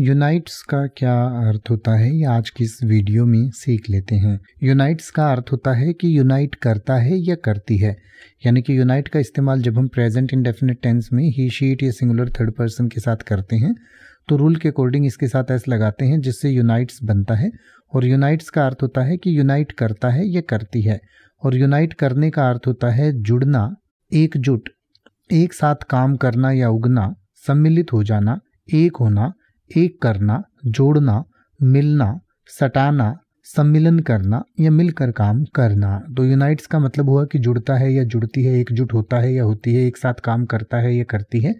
unites का क्या अर्थ होता है ये आज की इस वीडियो में सीख लेते हैं यूनाइट्स का अर्थ होता है कि यूनाइट करता है या करती है यानी कि यूनाइट का इस्तेमाल जब हम प्रेजेंट इंडेफिनेट टेंस में ही शीट या सिंगुलर थर्ड पर्सन के साथ करते हैं तो रूल के अकॉर्डिंग इसके साथ ऐसा लगाते हैं जिससे यूनाइट्स बनता है और यूनाइट्स का अर्थ होता है कि यूनाइट करता है या करती है और यूनाइट करने का अर्थ होता है जुड़ना एकजुट एक साथ काम करना या उगना सम्मिलित हो जाना एक होना एक करना जोड़ना मिलना सटाना सम्मिलन करना या मिलकर काम करना तो यूनाइट्स का मतलब हुआ कि जुड़ता है या जुड़ती है एकजुट होता है या होती है एक साथ काम करता है या करती है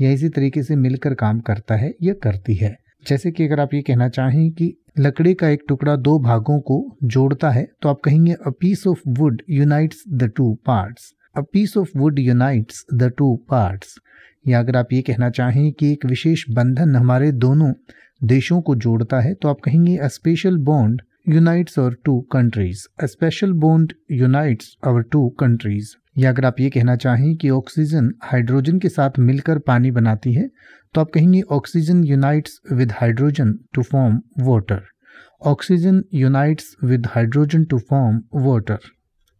या इसी तरीके से मिलकर काम करता है या करती है जैसे कि अगर आप ये कहना चाहें कि लकड़ी का एक टुकड़ा दो भागों को जोड़ता है तो आप कहेंगे a piece of wood unites the two parts a piece of wood unites the two parts या अगर आप ये कहना चाहें कि एक विशेष बंधन हमारे दोनों देशों को जोड़ता है तो आप कहेंगे a special bond unites our two countries a special bond unites our two countries या अगर आप ये कहना चाहें कि ऑक्सीजन हाइड्रोजन के साथ मिलकर पानी बनाती है तो आप कहेंगे oxygen unites with hydrogen to form water oxygen unites with hydrogen to form water